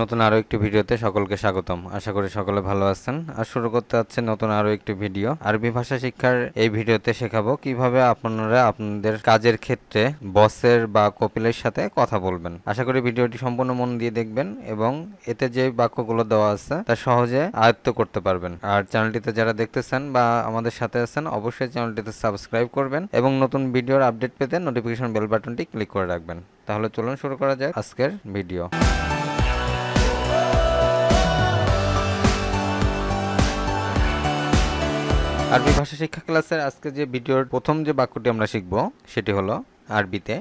নতুন আরও একটি ভিডিওতে সকলকে স্বাগতম আশা করি সকলে ভালো আছেন আর শুরু করতে যাচ্ছে নতুন আরও একটি ভিডিও আরবি ভাষা শিক্ষার এই ভিডিওতে শেখাবো কিভাবে আপনারা আপনাদের কাজের ক্ষেত্রে বসের বা কপিলের সাথে কথা বলবেন আশা করি ভিডিওটি সম্পূর্ণ মন দিয়ে দেখবেন এবং এতে যে বাক্যগুলো দেওয়া আছে তা সহজে আয়ত্ত করতে পারবেন আর চ্যানেলটিতে যারা দেখতেছেন বা আমাদের সাথে আছেন অবশ্যই চ্যানেলটিতে সাবস্ক্রাইব করবেন এবং নতুন ভিডিওর আপডেট পেতে নোটিফিকেশন বেল বাটনটি ক্লিক করে রাখবেন তাহলে চলুন শুরু করা যাক আজকের ভিডিও আরবি ভাষা শিক্ষা ক্লাসের আজকে যে ভিডিওর প্রথম যে বাক্যটি আমরা শিখব সেটি হলো আরবিতে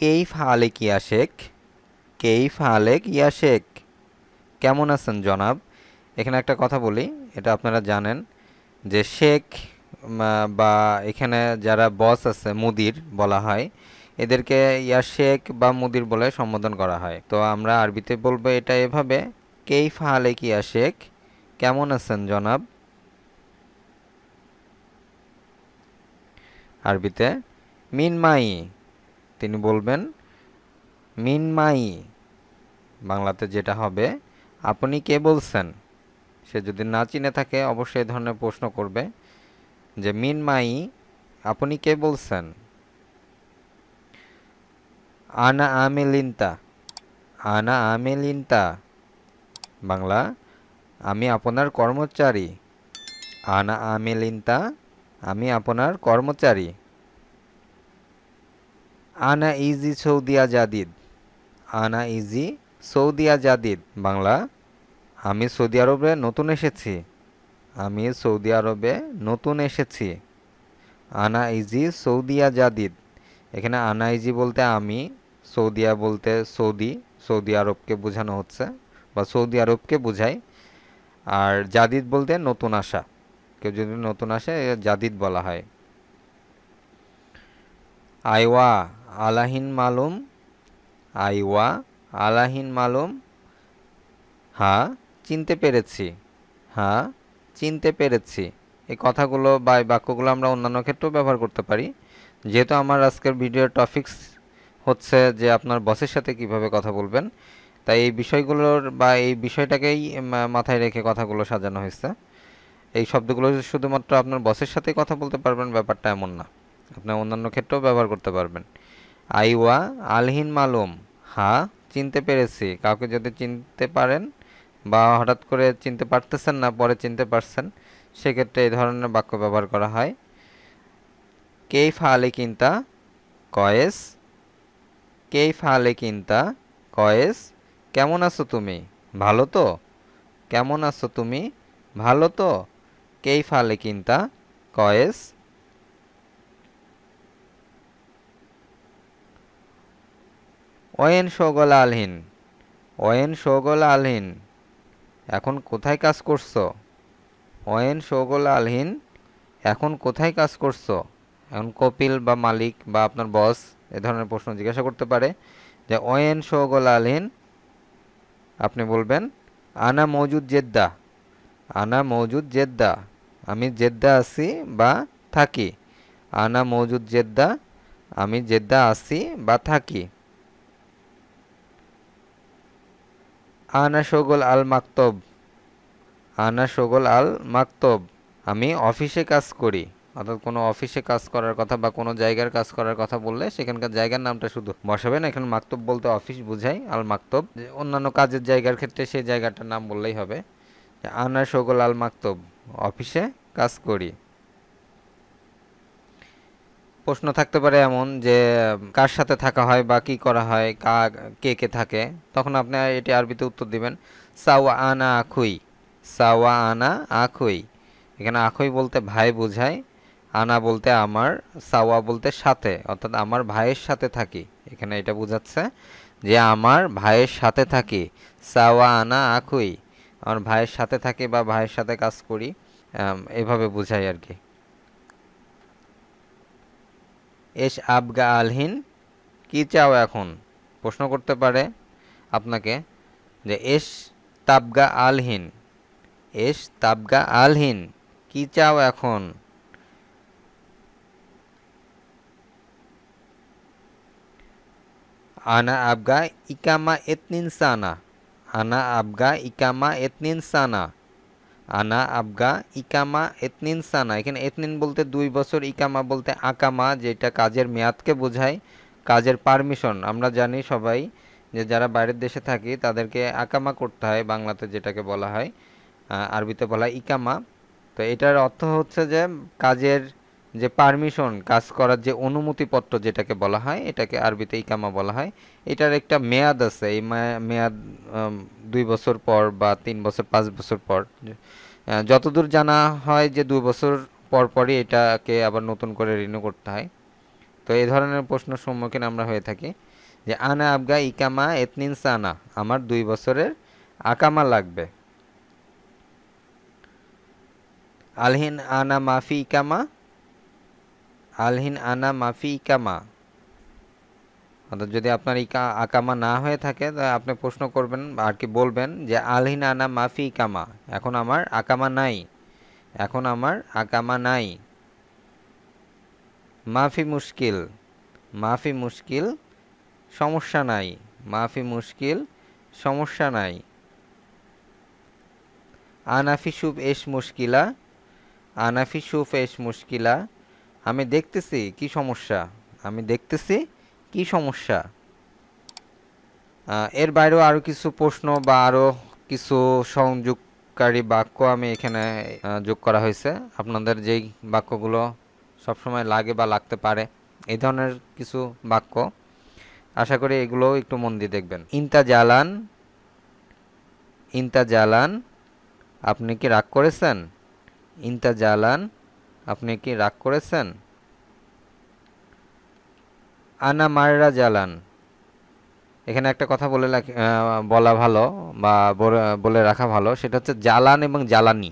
কেইফ শেখ ইয়াশেক কেইফ আলেক ইয়াশেক কেমন আছেন জনাব এখানে একটা কথা বলি এটা আপনারা জানেন যে শেখ বা এখানে যারা বস আছে মুদির বলা হয় এদেরকে ইয়া শেখ বা মুদির বলে সম্বোধন করা হয় তো আমরা আরবিতে বলবো এটা এভাবে কেই ফালেক ইয়া শেখ কেমন আছেন জনাব আরবিতে মিন মাই তিনি বলবেন মিন মাই বাংলাতে যেটা হবে আপনি কে বলছেন সে যদি না চিনে থাকে অবশ্যই এই ধরনের প্রশ্ন করবে যে মিন মাই আপনি কে বলছেন আনা আমেলিন্তা আনা আমেলিন্তা বাংলা আমি আপনার কর্মচারী আনা আমেলিন্তা আমি আপনার কর্মচারী আনা ইজি সৌদিয়া জাদিদ আনা ইজি সৌদিয়া জাদিদ বাংলা আমি সৌদি আরবে নতুন এসেছি আমি সৌদি আরবে নতুন এসেছি আনা ইজি সৌদিয়া জাদিদ এখানে আনা ইজি বলতে আমি সৌদিয়া বলতে সৌদি সৌদি আরবকে বোঝানো হচ্ছে বা সৌদি আরবকে বোঝাই আর জাদিদ বলতে নতুন আসা কেউ যদি নতুন আসে জাদিদ বলা হয় আইওয়া আলাহিন মালুম আইওয়া আলাহিন মালুম হ্যাঁ চিনতে পেরেছি হ্যাঁ চিনতে পেরেছি এই কথাগুলো বা এই বাক্যগুলো আমরা অন্যান্য ক্ষেত্রেও ব্যবহার করতে পারি যেহেতু আমার আজকের ভিডিওর টপিকস হচ্ছে যে আপনার বসের সাথে কিভাবে কথা বলবেন তাই এই বিষয়গুলোর বা এই বিষয়টাকেই মাথায় রেখে কথাগুলো সাজানো হয়েছে এই শব্দগুলো শুধুমাত্র আপনার বসের সাথে কথা বলতে পারবেন ব্যাপারটা এমন না আপনি অন্যান্য ক্ষেত্রেও ব্যবহার করতে পারবেন আইওয়া আলহিন মালুম হা চিনতে পেরেছি কাউকে যদি চিনতে পারেন বা হঠাৎ করে চিনতে পারতেছেন না পরে চিনতে পারছেন সেক্ষেত্রে এই ধরনের বাক্য ব্যবহার করা হয় কেইফ আলে কিনতা কয়েস কেইফ আলে কিনতা কয়েস কেমন আছো তুমি ভালো তো কেমন আছো তুমি ভালো তো كيف لك انت كويس ওয়েন শোগল আলহীন ওয়েন শোগল আলহীন এখন কোথায় কাজ করছো ওয়েন শোগল আলহীন এখন কোথায় কাজ করছো এখন কপিল বা মালিক বা আপনার বস এ ধরনের প্রশ্ন জিজ্ঞাসা করতে পারে যে ওয়েন শোগল আলহীন আপনি বলবেন আনা মৌজুদ জেদ্দা আনা মৌজুদ জেদ্দা আমি জেদ্দা আছি বা থাকি আনা মৌজুদ জেদ্দা আমি জেদ্দা আছি বা থাকি আনা শগল আল মাকতব আনা শগল আল মাকতব আমি অফিসে কাজ করি অর্থাৎ কোনো অফিসে কাজ করার কথা বা কোনো জায়গার কাজ করার কথা বললে সেখানকার জায়গার নামটা শুধু বসাবে না এখানে মাকতব বলতে অফিস বুঝাই আল মাকতব অন্যান্য কাজের জায়গার ক্ষেত্রে সেই জায়গাটার নাম বললেই হবে আনা শগল আল মাকতব অফিসে কাজ করি প্রশ্ন থাকতে পারে এমন যে কার সাথে থাকা হয় বা কী করা হয় কা কে কে থাকে তখন আপনি এটি আরবিতে উত্তর দিবেন সাওয়া আনা আখুই সাওয়া আনা আখুই এখানে আখুই বলতে ভাই বোঝায় আনা বলতে আমার সাওয়া বলতে সাথে অর্থাৎ আমার ভাইয়ের সাথে থাকি এখানে এটা বোঝাচ্ছে যে আমার ভাইয়ের সাথে থাকি সাওয়া আনা আখুই আমার ভাইয়ের সাথে থাকি বা ভাইয়ের সাথে কাজ করি এভাবে বোঝায় আর কি এস আবগা আলহিন কি চাও এখন প্রশ্ন করতে পারে আপনাকে যে এস তাবগা আলহিন এস তাবগা আলহিন কি চাও এখন আনা আবগা ইকামা এতনিন সানা আনা আবগা ইকামা এতনিন সানা আনা আবগা ইকামা এতনিন সানা এখানে এতনিন বলতে দুই বছর ইকামা বলতে আকামা যেটা কাজের মেয়াদকে বোঝায় কাজের পারমিশন আমরা জানি সবাই যে যারা বাইরের দেশে থাকি তাদেরকে আকামা করতে হয় বাংলাতে যেটাকে বলা হয় আরবিতে বলা হয় ইকামা তো এটার অর্থ হচ্ছে যে কাজের যে পারমিশন কাজ করার যে অনুমতিপত্র যেটাকে বলা হয় এটাকে আরবিতে ইকামা বলা হয় এটার একটা মেয়াদ আছে এই মেয়াদ দুই বছর পর বা তিন বছর পাঁচ বছর পর যতদূর জানা হয় যে দুই বছর পর পরই এটাকে আবার নতুন করে রিনিউ করতে হয় তো এই ধরনের প্রশ্নের সম্মুখীন আমরা হয়ে থাকি যে আনা আবগা ইকামা এতনিন সানা আমার দুই বছরের আকামা লাগবে আলহিন আনা মাফি ইকামা আলহিন আনা মাফি ইকামা অর্থাৎ যদি আপনার ইকা আকামা না হয়ে থাকে তা আপনি প্রশ্ন করবেন আর কি বলবেন যে আলহিন আনা মাফি ইকামা এখন আমার আকামা নাই এখন আমার আকামা নাই মাফি মুশকিল মাফি মুশকিল সমস্যা নাই মাফি মুশকিল সমস্যা নাই আনাফি সুফ এস মুশকিলা আনাফি সুফ এস মুশকিলা আমি দেখতেছি কি সমস্যা আমি দেখতেছি কি সমস্যা এর বাইরেও আরও কিছু প্রশ্ন বা আরও কিছু সংযোগকারী বাক্য আমি এখানে যোগ করা হয়েছে আপনাদের যেই বাক্যগুলো সবসময় লাগে বা লাগতে পারে এই ধরনের কিছু বাক্য আশা করি এগুলো একটু মন দিয়ে দেখবেন ইন্তা জালান ইন্তা জালান আপনি কি রাগ করেছেন ইন্তা জালান আপনি কি রাগ করেছেন আনা মাররা জালান এখানে একটা কথা বলে বলা ভালো বা বলে রাখা ভালো সেটা হচ্ছে জালান এবং জ্বালানি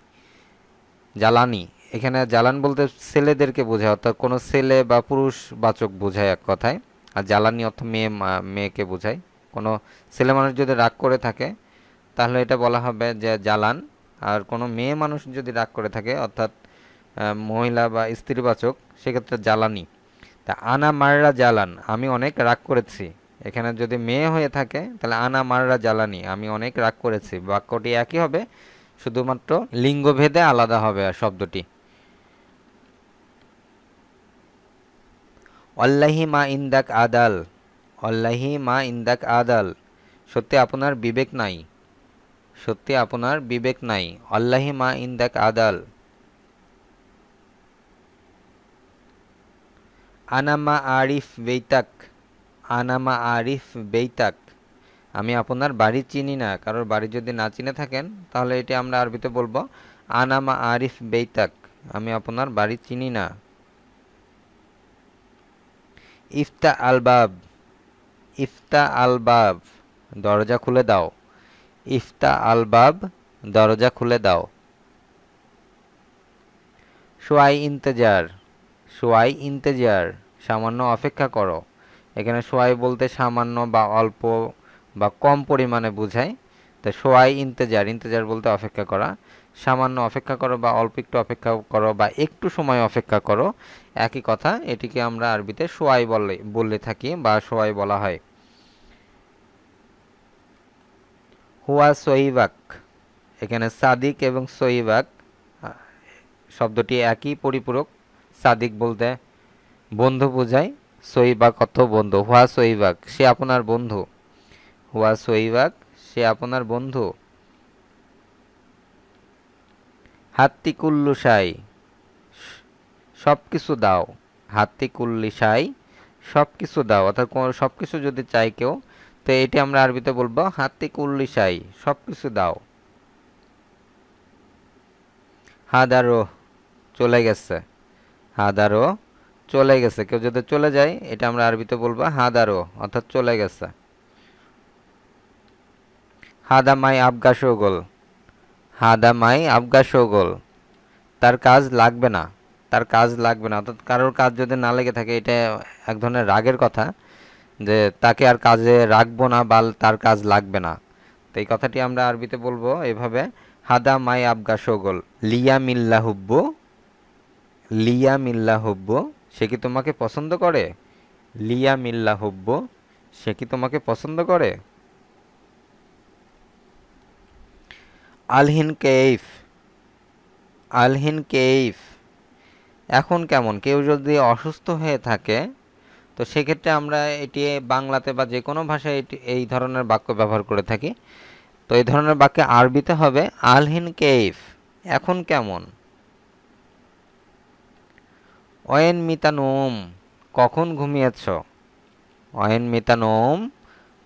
জ্বালানি এখানে জ্বালান বলতে ছেলেদেরকে বোঝায় অর্থাৎ কোনো ছেলে বা পুরুষ বাচক বোঝায় এক কথায় আর জ্বালানি অর্থ মেয়ে মেয়েকে বোঝায় কোনো ছেলে মানুষ যদি রাগ করে থাকে তাহলে এটা বলা হবে যে জ্বালান আর কোনো মেয়ে মানুষ যদি রাগ করে থাকে অর্থাৎ মহিলা বা স্ত্রীবাচক সেক্ষেত্রে জ্বালানি তা আনা মাররা জ্বালান আমি অনেক রাগ করেছি এখানে যদি মেয়ে হয়ে থাকে তাহলে আনা মাররা জ্বালানি আমি অনেক রাগ করেছি বাক্যটি একই হবে শুধুমাত্র লিঙ্গভেদে আলাদা হবে শব্দটি অল্লাহি মা ইন্দাক আদাল অল্লাহি মা ইন্দাক আদাল সত্যি আপনার বিবেক নাই সত্যি আপনার বিবেক নাই অল্লাহি মা ইন্দাক আদাল আনামা আরিফ বেইতাক আনামা আরিফ বেইতাক আমি আপনার বাড়ি চিনি না কারোর বাড়ি যদি না চিনে থাকেন তাহলে এটি আমরা আরবিতে বলবো আনামা আরিফ বেইতাক আমি আপনার বাড়ি চিনি না ইফতা আলবাব ইফতা আলবাব দরজা খুলে দাও ইফতা আলবাব দরজা খুলে দাও সোয়াই ইন্তজার সোয়াই ইন্তেজার সামান্য অপেক্ষা করো এখানে সোয়াই বলতে সামান্য বা অল্প বা কম পরিমাণে বোঝায় তো সোয়াই ইন্তেজার ইন্তেজার বলতে অপেক্ষা করা সামান্য অপেক্ষা করো বা অল্প একটু অপেক্ষা করো বা একটু সময় অপেক্ষা করো একই কথা এটিকে আমরা আরবিতে সোয়াই বলে বলে থাকি বা সোয়াই বলা হয় হুয়া সহিবাক এখানে সাদিক এবং সহিবাক শব্দটি একই পরিপূরক সাদিক বলতে বন্ধু বোঝায় সহিবাক অর্থ বন্ধু হুয়া সইবাক সে আপনার বন্ধু হুয়া সইবাক সে আপনার বন্ধু হাত্তিকুল্লু সাই সব কিছু দাও হাত্তিকুল্লি সাই সব কিছু দাও অর্থাৎ সব কিছু যদি চাই কেউ তো এটি আমরা আরবিতে বলবো হাত্তিকুল্লি সাই সব কিছু দাও হাদারো চলে গেছে হাদারো চলে গেছে কেউ যদি চলে যায় এটা আমরা আরবিতে বলবো হাদারো অর্থাৎ চলে গেছে হাদা মাই আবগা শোগল হাদা মাই আবগা শোগল তার কাজ লাগবে না তার কাজ লাগবে না অর্থাৎ কারোর কাজ যদি না লেগে থাকে এটা এক ধরনের রাগের কথা যে তাকে আর কাজে রাখবো না বা তার কাজ লাগবে না তো এই কথাটি আমরা আরবিতে বলবো এভাবে হাদা মাই আবগা শোগল লিয়া মিল্লা হুব্বু লিয়া মিল্লা হব্য সে কি তোমাকে পছন্দ করে লিয়া মিল্লা হব্য সে কি তোমাকে পছন্দ করে আলহিন কেইফ আলহিন কেইফ এখন কেমন কেউ যদি অসুস্থ হয়ে থাকে তো সেক্ষেত্রে আমরা এটি বাংলাতে বা যে কোনো ভাষায় এটি এই ধরনের বাক্য ব্যবহার করে থাকি তো এই ধরনের বাক্যে আরবিতে হবে আলহিন কেইফ এখন কেমন অয়েন মিতানোম কখন ঘুমিয়েছ অয়েন মিতানোম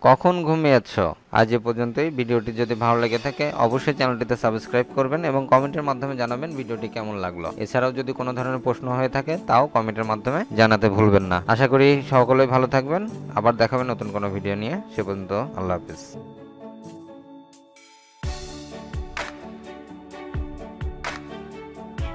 কখন ঘুমিয়েছ আজ এ পর্যন্তই ভিডিওটি যদি ভালো লেগে থাকে অবশ্যই চ্যানেলটিতে সাবস্ক্রাইব করবেন এবং কমেন্টের মাধ্যমে জানাবেন ভিডিওটি কেমন লাগলো এছাড়াও যদি কোনো ধরনের প্রশ্ন হয়ে থাকে তাও কমেন্টের মাধ্যমে জানাতে ভুলবেন না আশা করি সকলেই ভালো থাকবেন আবার দেখাবেন নতুন কোনো ভিডিও নিয়ে সে পর্যন্ত আল্লাহ হাফিজ